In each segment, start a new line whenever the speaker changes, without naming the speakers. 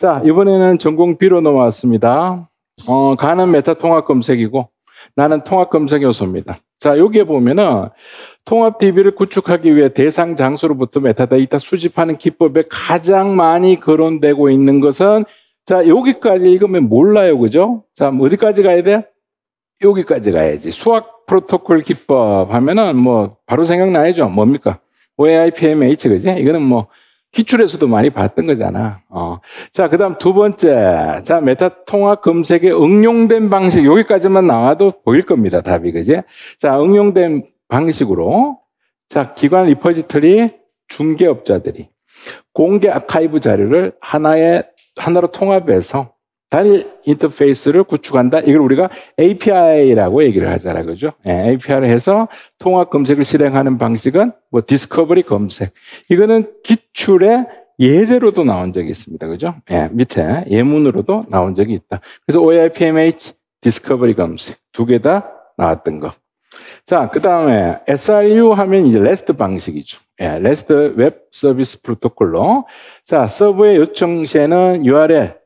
자, 이번에는 전공 B로 넘어왔습니다. 어, 가는 메타 통합 검색이고 나는 통합 검색 요소입니다. 자, 여기에 보면은 통합 DB를 구축하기 위해 대상 장소로부터 메타데이터 수집하는 기법에 가장 많이 거론되고 있는 것은 자, 여기까지 읽으면 몰라요. 그죠? 자, 뭐 어디까지 가야 돼? 여기까지 가야지. 수학 프로토콜 기법 하면은 뭐 바로 생각나야죠. 뭡니까? OAIPMH 그지? 이거는 뭐 기출에서도 많이 봤던 거잖아. 어. 자, 그 다음 두 번째. 자, 메타 통합 검색에 응용된 방식, 여기까지만 나와도 보일 겁니다. 답이, 그지? 자, 응용된 방식으로. 자, 기관 리포지토리 중개업자들이 공개 아카이브 자료를 하나의, 하나로 통합해서 단일 인터페이스를 구축한다. 이걸 우리가 API라고 얘기를 하잖아요. 그죠? 예, API를 해서 통합 검색을 실행하는 방식은 뭐 디스커버리 검색. 이거는 기출의 예제로도 나온 적이 있습니다. 그죠? 예, 밑에 예문으로도 나온 적이 있다. 그래서 OIPMH 디스커버리 검색 두 개 다 나왔던 거. 자, 그 다음에 SRU 하면 이제 REST 방식이죠. 예, REST 웹 서비스 프로토콜로. 자, 서브의 요청 시에는 URL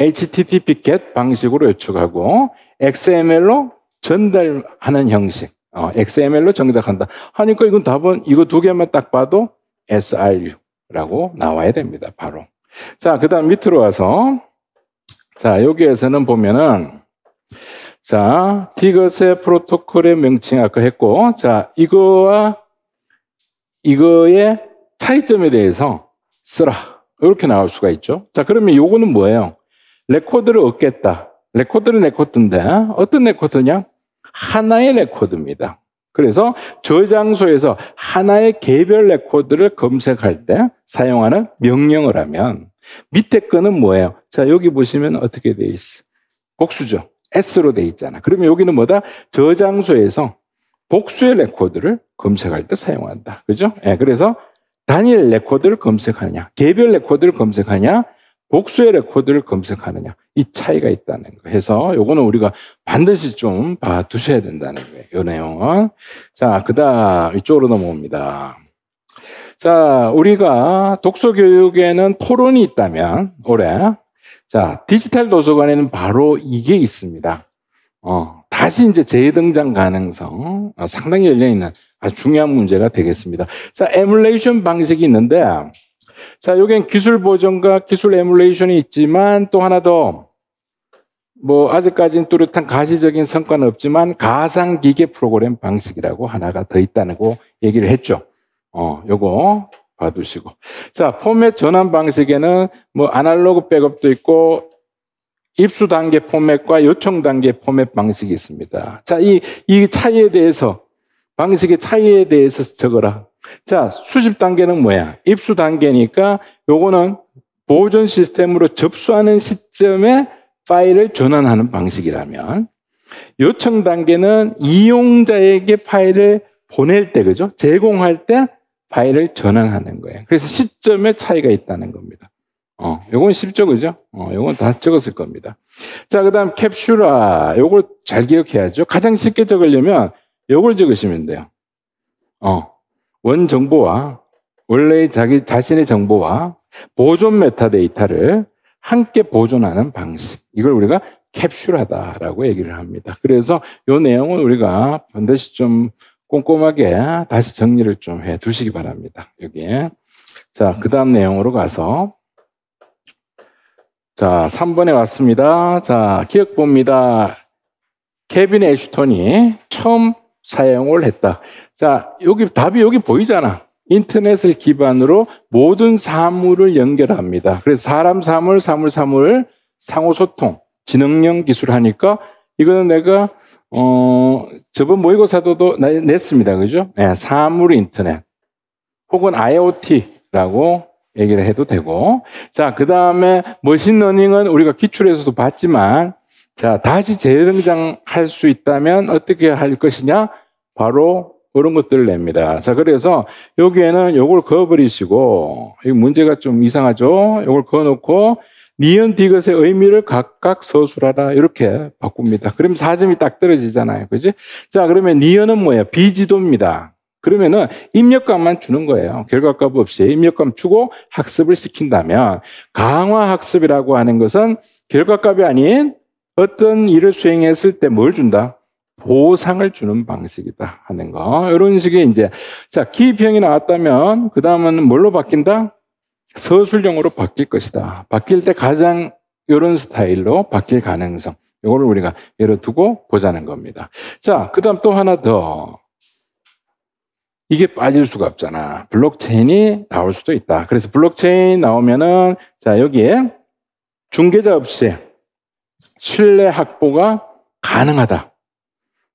HTTP get 방식으로 요청하고 XML로 전달하는 형식. 어, XML로 정답한다 하니까 이건 답은 이거 두 개만 딱 봐도 SRU라고 나와야 됩니다. 바로. 자, 그다음 밑으로 와서 자, 여기에서는 보면은 자, 디귿의 프로토콜의 명칭 아까 했고 자, 이거와 이거의 차이점에 대해서 쓰라. 이렇게 나올 수가 있죠. 자, 그러면 요거는 뭐예요? 레코드를 얻겠다. 레코드는 레코드인데 어? 어떤 레코드냐? 하나의 레코드입니다. 그래서 저장소에서 하나의 개별 레코드를 검색할 때 사용하는 명령을 하면 밑에 거는 뭐예요? 자 여기 보시면 어떻게 돼 있어? 복수죠. S로 돼 있잖아. 그러면 여기는 뭐다? 저장소에서 복수의 레코드를 검색할 때 사용한다. 그죠? 예, 네, 그래서 단일 레코드를 검색하냐, 개별 레코드를 검색하냐, 복수의 레코드를 검색하느냐. 이 차이가 있다는 거. 해서 요거는 우리가 반드시 좀 봐두셔야 된다는 거예요. 요 내용은. 자, 그 다음 이쪽으로 넘어옵니다. 자, 우리가 독서 교육에는 토론이 있다면, 올해. 자, 디지털 도서관에는 바로 이게 있습니다. 어, 다시 이제 재등장 가능성, 어, 상당히 열려있는 아주 중요한 문제가 되겠습니다. 자, 에뮬레이션 방식이 있는데, 자, 여기엔 기술 보정과 기술 에뮬레이션이 있지만 또 하나 더 뭐 아직까지는 뚜렷한 가시적인 성과는 없지만 가상 기계 프로그램 방식이라고 하나가 더 있다고 얘기를 했죠. 어, 요거 봐두시고. 자, 포맷 전환 방식에는 뭐 아날로그 백업도 있고 입수 단계 포맷과 요청 단계 포맷 방식이 있습니다. 자, 이, 이 차이에 대해서 방식의 차이에 대해서 적어라. 자, 수집 단계는 뭐야? 입수 단계니까 요거는 보존 시스템으로 접수하는 시점에 파일을 전환하는 방식이라면 요청 단계는 이용자에게 파일을 보낼 때 그죠? 제공할 때 파일을 전환하는 거예요. 그래서 시점의 차이가 있다는 겁니다. 어, 요건 쉽죠, 그죠? 어, 요건 다 적었을 겁니다. 자, 그 다음 캡슐아. 요걸 잘 기억해야죠. 가장 쉽게 적으려면 요걸 적으시면 돼요. 어, 원 정보와 원래의 자기 자신의 정보와 보존 메타데이터를 함께 보존하는 방식. 이걸 우리가 캡슐하다라고 얘기를 합니다. 그래서 이 내용은 우리가 반드시 좀 꼼꼼하게 다시 정리를 좀 해 두시기 바랍니다. 여기에. 자, 그 다음 내용으로 가서. 자, 3번에 왔습니다. 자, 기억봅니다. 케빈 애슈턴이 처음 사용을 했다. 자, 여기 답이 여기 보이잖아. 인터넷을 기반으로 모든 사물을 연결합니다. 그래서 사람, 사물, 사물, 사물, 상호소통, 지능형 기술 하니까 이거는 내가 어, 저번 모의고사도도 냈습니다. 그죠? 네, 사물 인터넷. 혹은 IoT라고 얘기를 해도 되고. 자, 그 다음에 머신러닝은 우리가 기출에서도 봤지만 자, 다시 재등장할 수 있다면 어떻게 할 것이냐? 바로 그런 것들을 냅니다. 자, 그래서 여기에는 요걸 그어버리시고, 이 문제가 좀 이상하죠? 요걸 그어놓고, 니은 디귿의 의미를 각각 서술하라. 이렇게 바꿉니다. 그럼 사점이딱 떨어지잖아요. 그지? 자, 그러면 니은은 뭐예요? 비지도입니다. 그러면은 입력감만 주는 거예요. 결과값 없이 입력감 주고 학습을 시킨다면 강화 학습이라고 하는 것은 결과값이 아닌 어떤 일을 수행했을 때 뭘 준다? 보상을 주는 방식이다 하는 거. 이런 식의 이제 자 기입형이 나왔다면 그 다음은 뭘로 바뀐다? 서술형으로 바뀔 것이다. 바뀔 때 가장 이런 스타일로 바뀔 가능성. 이거를 우리가 예로 두고 보자는 겁니다. 자, 그 다음 또 하나 더. 이게 빠질 수가 없잖아. 블록체인이 나올 수도 있다. 그래서 블록체인 나오면은, 자, 여기에 중계자 없이 신뢰 확보가 가능하다.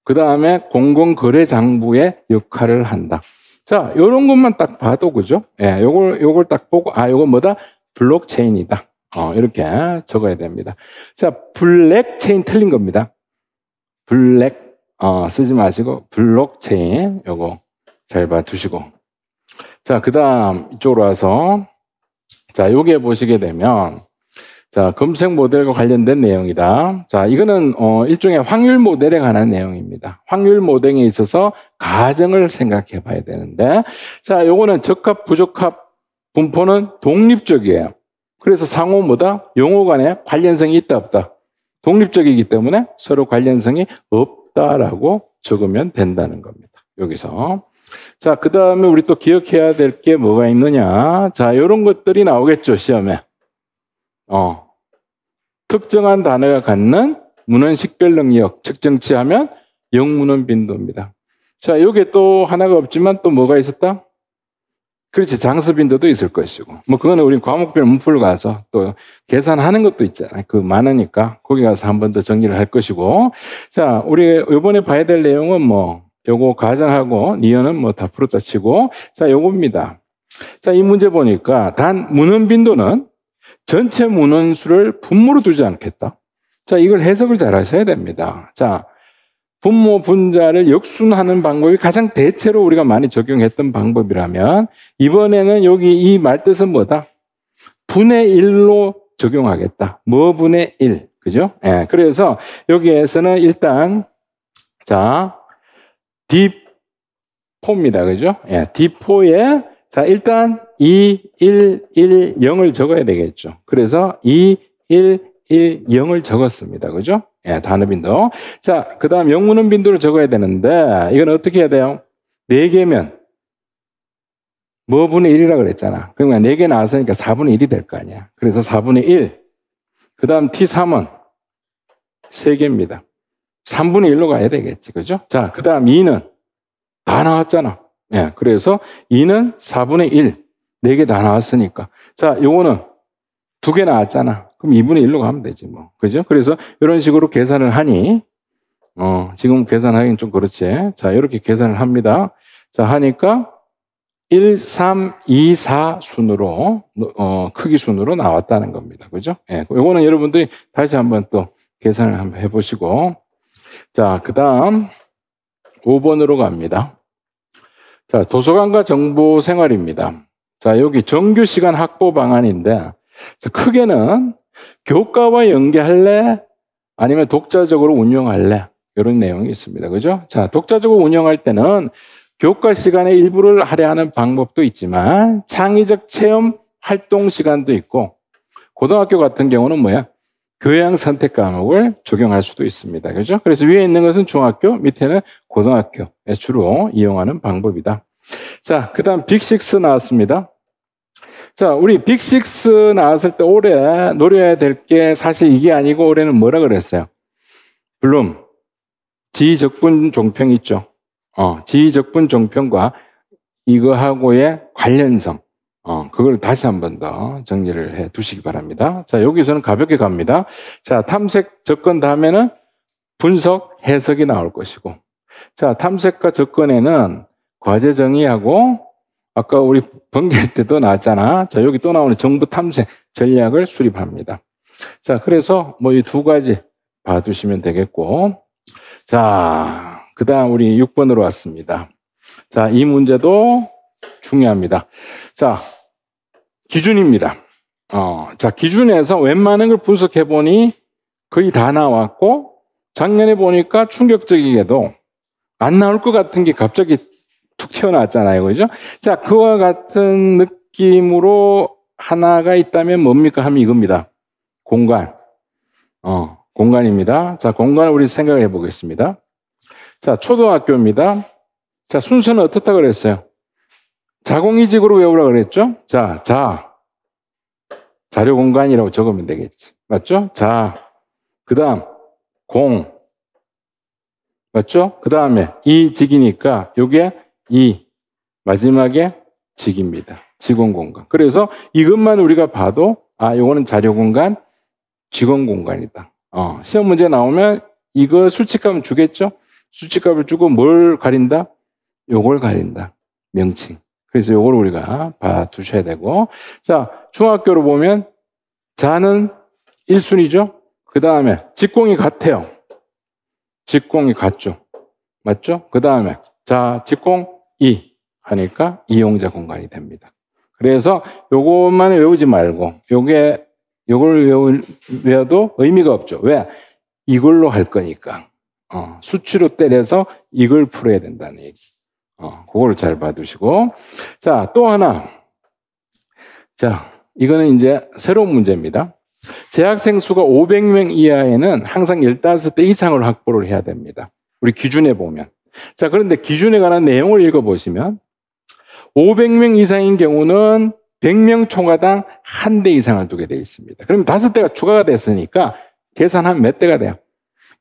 그 다음에 공공거래장부의 역할을 한다. 자, 요런 것만 딱 봐도 그죠? 예, 요걸 요걸 딱 보고 아, 요건 뭐다? 블록체인이다. 어, 이렇게 적어야 됩니다. 자, 블랙체인 틀린 겁니다. 블랙 어, 쓰지 마시고 블록체인 요거 잘 봐 두시고. 자, 그다음 이쪽으로 와서 자, 요게 보시게 되면 자, 검색 모델과 관련된 내용이다. 자, 이거는 어, 일종의 확률 모델에 관한 내용입니다. 확률 모델에 있어서 가정을 생각해 봐야 되는데, 자, 요거는 적합, 부적합 분포는 독립적이에요. 그래서 상호 보다 용어 간에 관련성이 있다, 없다. 독립적이기 때문에 서로 관련성이 없다라고 적으면 된다는 겁니다. 여기서. 자, 그 다음에 우리 또 기억해야 될 게 뭐가 있느냐. 자, 요런 것들이 나오겠죠, 시험에. 어. 특정한 단어가 갖는 문헌 식별 능력 측정치하면 영문헌 빈도입니다. 자, 요게 또 하나가 없지만 또 뭐가 있었다? 그렇지, 장수 빈도도 있을 것이고. 뭐, 그거는 우리 과목별 문풀 가서 또 계산하는 것도 있잖아요. 그 많으니까. 거기 가서 한 번 더 정리를 할 것이고. 자, 우리 요번에 봐야 될 내용은 뭐, 요거 가정하고, 니어는 뭐다 풀었다 치고. 자, 요겁니다. 자, 이 문제 보니까 단 문헌 빈도는 전체 문헌수를 분모로 두지 않겠다. 자, 이걸 해석을 잘 하셔야 됩니다. 자, 분모 분자를 역순하는 방법이 가장 대체로 우리가 많이 적용했던 방법이라면 이번에는 여기 이 말뜻은 뭐다? 분의 1로 적용하겠다. 뭐 분의 1. 그죠? 예. 그래서 여기에서는 일단 자, D4입니다. 그죠? 예. D4에 자, 일단 2110을 적어야 되겠죠. 그래서 2110을 적었습니다. 그죠? 예, 단어 빈도. 자, 그 다음 영문은 빈도를 적어야 되는데, 이건 어떻게 해야 돼요? 4개면, 뭐 분의 1이라 그랬잖아. 그러면 그러니까 4개 나왔으니까 4분의 1이 될 거 아니야. 그래서 4분의 1. 그 다음 T3은 3개입니다. 3분의 1로 가야 되겠지. 그죠? 자, 그 다음 2는 다 나왔잖아. 예, 그래서 2는 4분의 1. 네개다 나왔으니까. 자, 요거는 두 개 나왔잖아. 그럼 2분의 1로 가면 되지 뭐. 그죠? 그래서 이런 식으로 계산을 하니, 어, 지금 계산하기는 좀 그렇지. 자, 이렇게 계산을 합니다. 자, 하니까 1, 3, 2, 4 순으로, 어, 크기 순으로 나왔다는 겁니다. 그죠? 예. 요거는 여러분들이 다시 한번 또 계산을 한번 해보시고. 자, 그 다음 5번으로 갑니다. 자, 도서관과 정보 생활입니다. 자, 여기 정규 시간 확보 방안인데 크게는 교과와 연계할래? 아니면 독자적으로 운영할래? 이런 내용이 있습니다. 그죠? 자, 독자적으로 운영할 때는 교과 시간의 일부를 할애하는 방법도 있지만 창의적 체험 활동 시간도 있고 고등학교 같은 경우는 뭐야? 교양 선택 과목을 적용할 수도 있습니다. 그죠? 그래서 위에 있는 것은 중학교, 밑에는 고등학교에 주로 이용하는 방법이다. 자, 그 다음 빅식스 나왔습니다. 자, 우리 빅식스 나왔을 때 올해 노려야 될 게 사실 이게 아니고 올해는 뭐라 그랬어요? 블룸. 지적분 종평 있죠. 어, 지적분 종평과 이거하고의 관련성. 어, 그걸 다시 한 번 더 정리를 해 두시기 바랍니다. 자, 여기서는 가볍게 갑니다. 자, 탐색 접근 다음에는 분석, 해석이 나올 것이고. 자, 탐색과 접근에는 과제 정의하고 아까 우리 번개 때도 나왔잖아. 자, 여기 또 나오는 정부 탐색 전략을 수립합니다. 자, 그래서 뭐 이 두 가지 봐두시면 되겠고. 자, 그 다음 우리 6번으로 왔습니다. 자, 이 문제도 중요합니다. 자, 기준입니다. 어, 자, 기준에서 웬만한 걸 분석해 보니 거의 다 나왔고, 작년에 보니까 충격적이게도 안 나올 것 같은 게 갑자기 툭 튀어나왔잖아요. 그죠? 자, 그와 같은 느낌으로 하나가 있다면 뭡니까? 하면 이겁니다. 공간. 어, 공간입니다. 자, 공간을 우리 생각해 보겠습니다. 자, 초등학교입니다. 자, 순서는 어떻다 그랬어요? 자공이직으로 외우라 그랬죠? 자, 자. 자료 공간이라고 적으면 되겠지. 맞죠? 자. 그 다음, 공. 맞죠? 그 다음에 이직이니까 이게 이 마지막에 직입니다. 직원 공간. 그래서 이것만 우리가 봐도 아, 요거는 자료 공간, 직원 공간이다. 어, 시험 문제 나오면 이거 수칙값 주겠죠? 수칙값을 주고 뭘 가린다? 요걸 가린다. 명칭. 그래서 요걸 우리가 봐 두셔야 되고. 자, 중학교로 보면 자는 1순위죠? 그 다음에 직공이 같아요. 직공이 같죠. 맞죠? 그 다음에 자, 직공 이 하니까 이용자 공간이 됩니다. 그래서 요것만 외우지 말고 요게 요걸 외 외워도 의미가 없죠. 왜? 이걸로 할 거니까. 어, 수치로 때려서 이걸 풀어야 된다는 얘기. 어, 그걸 잘 봐두시고. 자, 또 하나. 자, 이거는 이제 새로운 문제입니다. 재학생 수가 500명 이하에는 항상 15대 이상을 확보를 해야 됩니다. 우리 기준에 보면. 자, 그런데 기준에 관한 내용을 읽어보시면 500명 이상인 경우는 100명 총가당 한 대 이상을 두게 되어 있습니다. 그럼 다 대가 추가가 됐으니까 계산하면 몇 대가 돼요?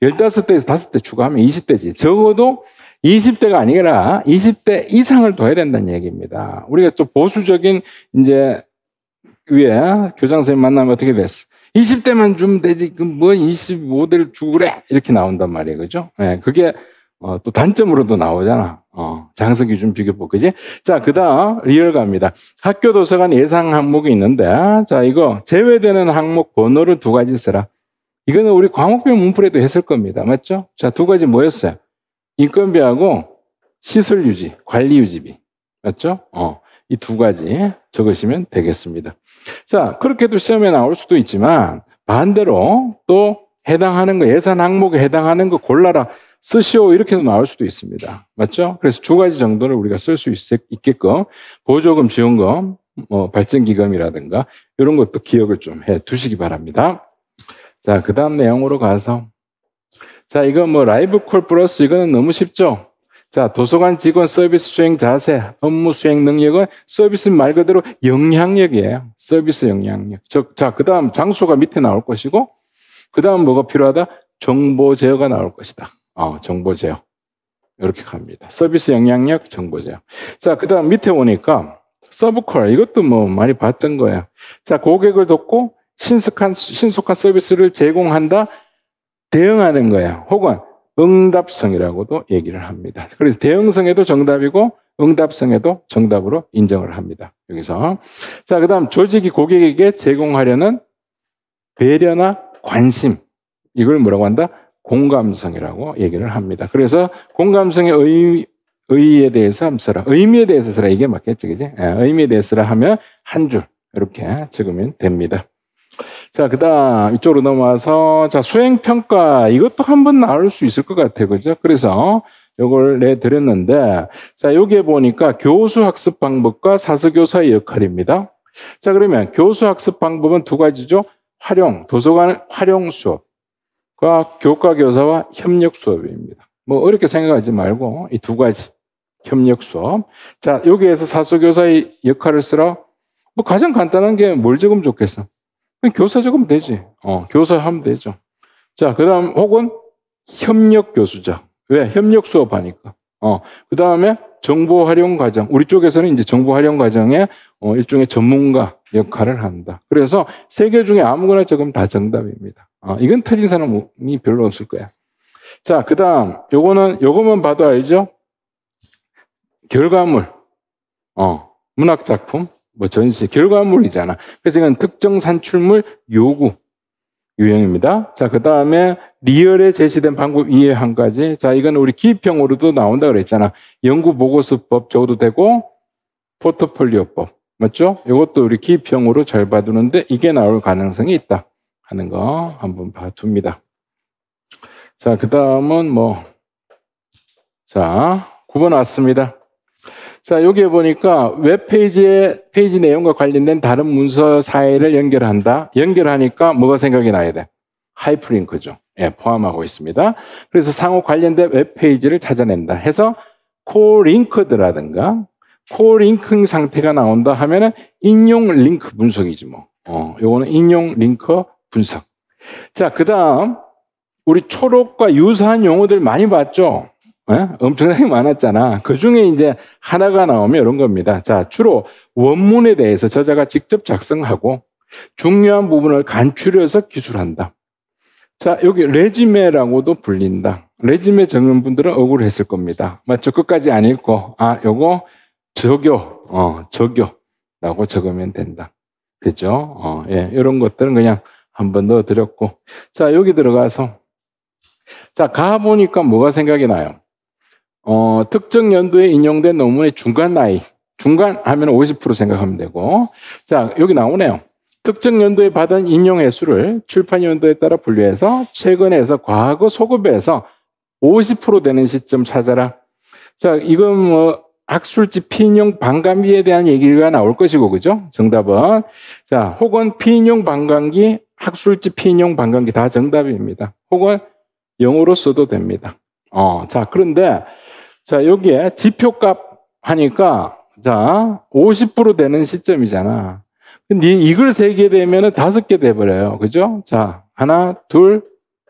15대에서 5대 추가하면 20대지. 적어도 20대가 아니라 20대 이상을 둬야 된다는 얘기입니다. 우리가 또 보수적인 이제 위에 교장선생님 만나면 어떻게 됐어? 20대만 주면 되지. 그뭐 25대를 주고 그래. 이렇게 나온단 말이에요. 그죠? 예, 네, 그게 어, 또 단점으로도 나오잖아. 어, 장성 기준 비교법. 그지? 자, 그 다음, 리얼 갑니다. 학교 도서관 예상 항목이 있는데, 자, 이거, 제외되는 항목 번호를 두 가지 쓰라. 이거는 우리 광목병 문풀에도 했을 겁니다. 맞죠? 자, 두 가지 뭐였어요? 인건비하고 시설 유지, 관리 유지비. 맞죠? 어, 이 두 가지 적으시면 되겠습니다. 자, 그렇게도 시험에 나올 수도 있지만, 반대로 또 해당하는 거, 예산 항목에 해당하는 거 골라라. 쓰시오 이렇게도 나올 수도 있습니다. 맞죠? 그래서 두 가지 정도를 우리가 쓸 수 있게끔 보조금, 지원금, 뭐 발전기금이라든가 이런 것도 기억을 좀 해 두시기 바랍니다. 자, 그 다음 내용으로 가서 자, 이건 뭐 라이브 콜 플러스 이거는 너무 쉽죠? 자, 도서관 직원 서비스 수행 자세, 업무 수행 능력은 서비스 말 그대로 영향력이에요. 서비스 영향력. 즉, 자, 그 다음 장소가 밑에 나올 것이고, 그 다음 뭐가 필요하다? 정보 제어가 나올 것이다. 어, 정보 제어. 이렇게 갑니다. 서비스 영향력 정보 제어. 자, 그 다음 밑에 오니까 서브콜. 이것도 뭐 많이 봤던 거야. 자, 고객을 돕고 신속한, 신속한 서비스를 제공한다. 대응하는 거야. 혹은 응답성이라고도 얘기를 합니다. 그래서 대응성에도 정답이고 응답성에도 정답으로 인정을 합니다. 여기서. 자, 그 다음 조직이 고객에게 제공하려는 배려나 관심. 이걸 뭐라고 한다? 공감성이라고 얘기를 합니다. 그래서 공감성의 의, 의에 대해서 함 써라. 의미에 대해서 써라. 이게 맞겠지, 그지? 예, 의미에 대해서 써라 하면 한 줄 이렇게 적으면 됩니다. 자, 그 다음 이쪽으로 넘어와서 자, 수행평가. 이것도 한번 나올 수 있을 것같아 그죠? 그래서 요걸 내드렸는데 자, 여기에 보니까 교수 학습 방법과 사서교사의 역할입니다. 자, 그러면 교수 학습 방법은 두 가지죠. 활용, 도서관 활용 수업. 과 교과 교사와 협력 수업입니다. 뭐 어렵게 생각하지 말고 이 두 가지 협력 수업. 자 여기에서 사수 교사의 역할을 쓰라. 뭐 가장 간단한 게 뭘 적으면 좋겠어? 그냥 교사 적으면 되지. 어 교사 하면 되죠. 자 그다음 혹은 협력 교수자. 왜 협력 수업 하니까 어, 그 다음에 정보 활용 과정. 우리 쪽에서는 이제 정보 활용 과정에 어, 일종의 전문가 역할을 한다. 그래서 세 개 중에 아무거나 적으면 다 정답입니다. 어, 이건 틀린 사람이 별로 없을 거야. 자, 그 다음. 요거는, 요거만 봐도 알죠? 결과물. 어, 문학작품, 뭐 전시, 결과물이잖아. 그래서 이건 특정 산출물 요구. 유형입니다. 자, 그 다음에 리얼에 제시된 방법 이외 한 가지. 자, 이건 우리 기입형으로도 나온다 그랬잖아. 연구 보고서법 적어도 되고 포트폴리오법. 맞죠? 이것도 우리 기입형으로 잘 봐두는데 이게 나올 가능성이 있다 하는 거 한번 봐둡니다. 자, 그 다음은 뭐, 자, 9번 왔습니다. 자, 여기에 보니까 웹페이지의 페이지 내용과 관련된 다른 문서 사이를 연결한다. 연결하니까 뭐가 생각이 나야 돼? 하이프링크죠. 예, 포함하고 있습니다. 그래서 상호 관련된 웹페이지를 찾아낸다 해서 코링크드라든가 코링크 상태가 나온다 하면은 인용 링크 분석이지 뭐. 어, 요거는 인용 링크 분석. 자, 그다음 우리 초록과 유사한 용어들 많이 봤죠? 예? 엄청나게 많았잖아. 그 중에 이제 하나가 나오면 이런 겁니다. 자, 주로 원문에 대해서 저자가 직접 작성하고 중요한 부분을 간추려서 기술한다. 자, 여기 레지메라고도 불린다. 레지메 적는 분들은 억울했을 겁니다. 맞죠? 끝까지 안 읽고, 아, 요거 적요, 어, 적요라고 적으면 된다. 됐죠? 어, 예, 이런 것들은 그냥 한 번 더드렸고 자, 여기 들어가서. 자, 가보니까 뭐가 생각이 나요? 어, 특정 연도에 인용된 논문의 중간 나이. 중간 하면 50% 생각하면 되고. 자, 여기 나오네요. 특정 연도에 받은 인용 횟수를 출판 연도에 따라 분류해서 최근에서 과거 소급에서 50% 되는 시점 찾아라. 자, 이건 뭐 학술지 피인용 반감기에 대한 얘기가 나올 것이고 그죠? 정답은 자, 혹은 피인용 반감기, 학술지 피인용 반감기 다 정답입니다. 혹은 영어로 써도 됩니다. 어, 자, 그런데 자, 여기에 지표값 하니까, 자, 50% 되는 시점이잖아. 근데 이걸 세 개 되면은 다섯 개 돼버려요. 그죠? 자, 하나, 둘,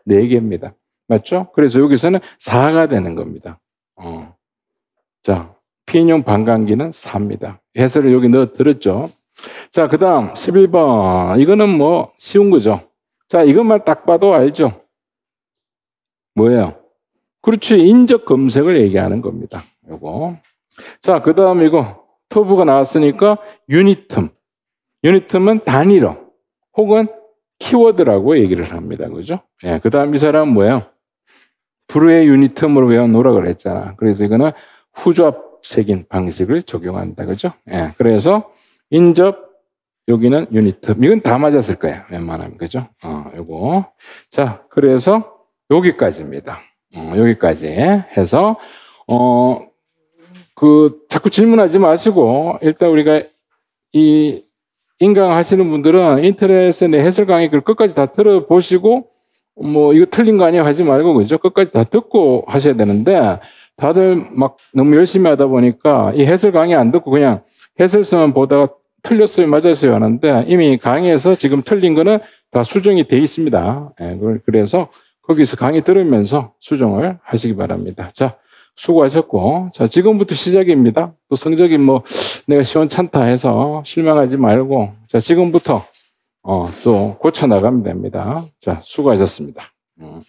네 개입니다. 맞죠? 그래서 여기서는 4가 되는 겁니다. 어. 자, 피인용 반감기는 4입니다. 해설을 여기 넣어 들었죠? 자, 그 다음 11번. 이거는 뭐 쉬운 거죠. 자, 이것만 딱 봐도 알죠? 뭐예요? 그렇지. 인적 검색을 얘기하는 겁니다. 요거. 자, 그 다음 이거 터브가 나왔으니까 유니텀. 유니텀은 단일어 혹은 키워드라고 얘기를 합니다. 그죠? 예, 그 다음 이 사람은 뭐예요? 브루의 유니텀으로 외워놓으라 그랬잖아. 그래서 이거는 후조합색인 방식을 적용한다. 그죠? 예, 그래서 인접, 여기는 유니텀. 이건 다 맞았을 거예 웬만하면. 그죠? 어, 요거. 자, 그래서 여기까지입니다. 어, 여기까지 해서 어, 그 자꾸 질문하지 마시고 일단 우리가 이 인강 하시는 분들은 인터넷에 내 해설 강의를 끝까지 다 들어보시고 뭐 이거 틀린 거아니에요 하지 말고 그죠 끝까지 다 듣고 하셔야 되는데 다들 막 너무 열심히 하다 보니까 이 해설 강의 안 듣고 그냥 해설서만 보다가 틀렸어요 맞았어요 하는데 이미 강의에서 지금 틀린 거는 다 수정이 돼 있습니다. 예, 그래서 거기서 강의 들으면서 수정을 하시기 바랍니다. 자, 수고하셨고, 자, 지금부터 시작입니다. 또 성적이 뭐, 내가 시원찮다 해서 실망하지 말고, 자, 지금부터, 어, 또 고쳐나가면 됩니다. 자, 수고하셨습니다. 음.